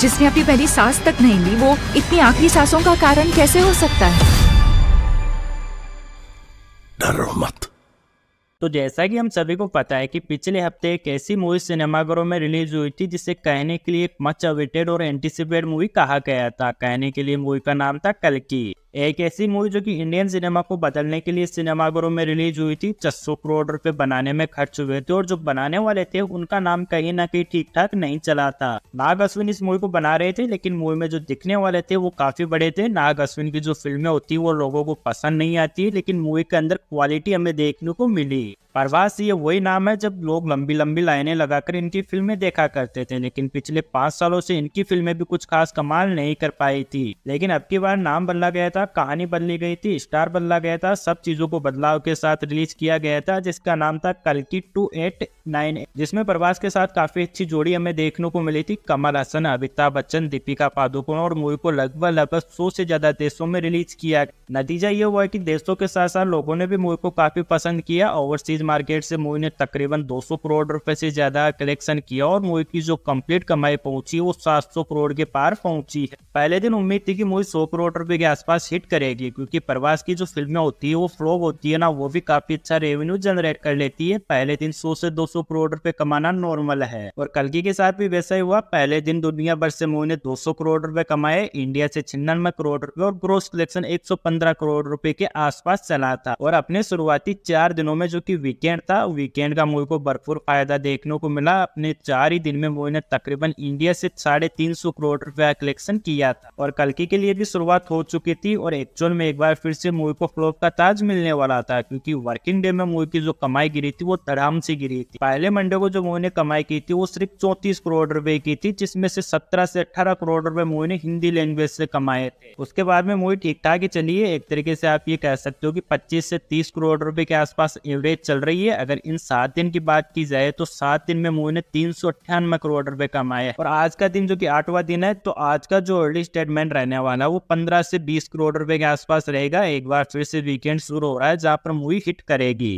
जिसने अपनी पहली सांस तक नहीं ली वो इतनी आखिरी सांसों का कारण कैसे हो सकता है डरो मत तो जैसा कि हम सभी को पता है कि पिछले हफ्ते एक ऐसी मूवी सिनेमाघरों में रिलीज हुई थी जिसे कहने के लिए एक मच अवेटेड और एंटिसिपेट मूवी कहा गया था कहने के लिए मूवी का नाम था कल की एक ऐसी मूवी जो कि इंडियन सिनेमा को बदलने के लिए सिनेमाघरों में रिलीज हुई थी छह सौ करोड़ रुपए बनाने में खर्च हुए थे और जो बनाने वाले थे उनका नाम कहीं ना कहीं ठीक ठाक नहीं चला था नाग अश्विन इस मूवी को बना रहे थे लेकिन मूवी में जो दिखने वाले थे वो काफी बड़े थे नाग अश्विन की जो फिल्में होती वो लोगों को पसंद नहीं आती लेकिन मूवी के अंदर क्वालिटी हमें देखने को मिली प्रवास ये वही नाम है जब लोग लंबी लंबी लाइनें लगाकर इनकी फिल्में देखा करते थे लेकिन पिछले पांच सालों से इनकी फिल्में भी कुछ खास कमाल नहीं कर पाई थी लेकिन अब की बार नाम बदला गया था कहानी बदली गई थी स्टार बदला गया था सब चीज़ों को बदलाव के साथ रिलीज किया गया था जिसका नाम था कल्कि टू एट नाइन जिसमें प्रभास के साथ काफ़ी अच्छी जोड़ी हमें देखने को मिली थी कमल हसन अमिताभ बच्चन दीपिका पादुकोण और मूवी को लगभग लगभग सौ से ज़्यादा देशों में रिलीज किया नतीजा ये हुआ की देशों के साथ साथ लोगों ने भी मूवी को काफ़ी पसंद किया ओवरसीज मार्केट से मूवी ने तकरीबन दो करोड़ रुपए से ज़्यादा कलेक्शन किया और मूवी की जो कम्प्लीट कमाई पहुंची वो सात करोड़ के पार पहुंची पहले दिन उम्मीद थी कि मूवी 100 करोड़ रुपए के आसपास प्रवास हिट करेगी क्योंकि प्रवास की जो फिल्में होती है वो फ्लो होती है ना वो भी काफी अच्छा रेवेन्यू जनरेट कर लेती है पहले दिन सौ से दो सौ करोड़ रुपए कमाना नॉर्मल है और कलगी के साथ भी वैसा ही हुआ पहले दिन दुनिया भर से मोहन ने दो करोड़ रुपए कमाए इंडिया से छिन्नानवे करोड़ रुपए और ग्रोस कलेक्शन पंद्रह करोड़ रुपए के आसपास चला था और अपने शुरुआती चार दिनों में जो की वीकेंड था वीकेंड का मूवी को भरपूर फायदा देखने को मिला अपने चार ही दिन में मोहन ने तकरीबन इंडिया से साढ़े तीन सौ करोड़ रुपया कलेक्शन किया था और कलकी के लिए भी शुरुआत हो चुकी थी थी और एक्चुअल में एक बार फिर से मूवी को फ्लॉप का ताज मिलने वाला था क्योंकि वर्किंग डे में मूवी की जो कमाई गिरी थी वो धड़ाम से गिरी थी पहले मंडे को जो मूवी ने कमाई की थी वो सिर्फ चौतीस करोड़ रुपए की थी जिसमें से सत्रह से अठारह करोड़ रुपए मूवी ने हिंदी लैंग्वेज से कमाए थे उसके बाद में मूवी ठीक ठाक ही चली है एक तरीके से आप ये कह सकते हो कि पच्चीस से तीस करोड़ रुपए के आसपास एवरेज चल रही है अगर इन सात दिन की बात की जाए तो सात दिन में मूवी ने तीन सौ अट्ठानवे करोड़ रुपए कमाए और आज का दिन जो कि आठवां दिन है तो आज का जो अर्ली स्टेटमेंट रहने वाला है वो पंद्रह से बीस करोड़ करोड़ रुपए के आसपास रहेगा एक बार फिर से वीकेंड शुरू हो रहा है जहां पर मूवी हिट करेगी